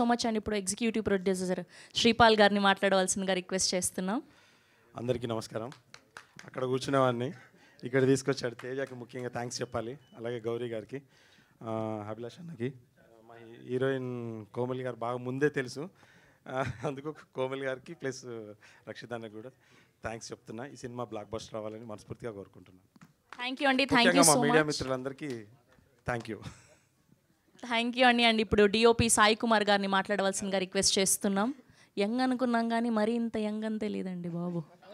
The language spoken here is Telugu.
సో మచ్ అండ్ ఇప్పుడు ఎగ్జిక్యూటివ్ ప్రొడ్యూసర్ శ్రీపాల్ గారిని మాట్లాడవలసిందిగా రిక్వెస్ట్ చేస్తున్నాం అందరికీ నమస్కారం అక్కడ కూర్చునే వాడిని ఇక్కడ తీసుకొచ్చాడు తేజకి ముఖ్యంగా థ్యాంక్స్ చెప్పాలి అలాగే గౌరీ గారికి అభిలాష్ అన్నకి మా హీరోయిన్ కోమలి గారు బాగా ముందే తెలుసు అందుకు కోమలి గారికి ప్లస్ రక్షిత్ అన్నకి కూడా థ్యాంక్స్ చెప్తున్నా ఈ సినిమా బ్లాక్ బస్టర్ రావాలని మనస్ఫూర్తిగా కోరుకుంటున్నాను థ్యాంక్ యూ అండి థ్యాంక్ యూ మీడియా మిత్రులందరికీ థ్యాంక్ యూ థ్యాంక్ యూ అండి అండ్ ఇప్పుడు డిఓపి సాయి కుమార్ గారిని మాట్లాడవలసిందిగా రిక్వెస్ట్ చేస్తున్నాం యంగ్ అనుకున్నాం కానీ మరీ ఇంత యంగ్ అని తెలియదండి బాబు